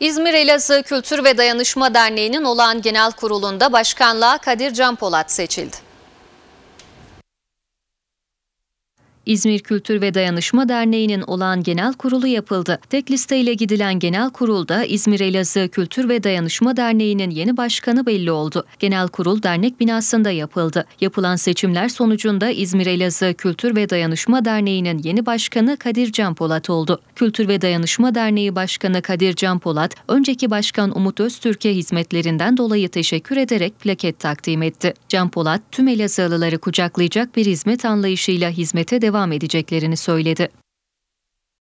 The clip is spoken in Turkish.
İzmir Elazığ Kültür ve Dayanışma Derneği'nin olağan genel kurulunda başkanlığa Kadir Canpolat seçildi. İzmir Kültür ve Dayanışma Derneği'nin olağan genel kurulu yapıldı. Tek liste ile gidilen genel kurulda İzmir Elazığ Kültür ve Dayanışma Derneği'nin yeni başkanı belli oldu. Genel kurul dernek binasında yapıldı. Yapılan seçimler sonucunda İzmir Elazığ Kültür ve Dayanışma Derneği'nin yeni başkanı Kadir Can Polat oldu. Kültür ve Dayanışma Derneği Başkanı Kadir Can Polat, önceki başkan Umut Öztürk'e hizmetlerinden dolayı teşekkür ederek plaket takdim etti. Can Polat, tüm Elazığlıları kucaklayacak bir hizmet anlayışıyla hizmete devam devam edeceklerini söyledi.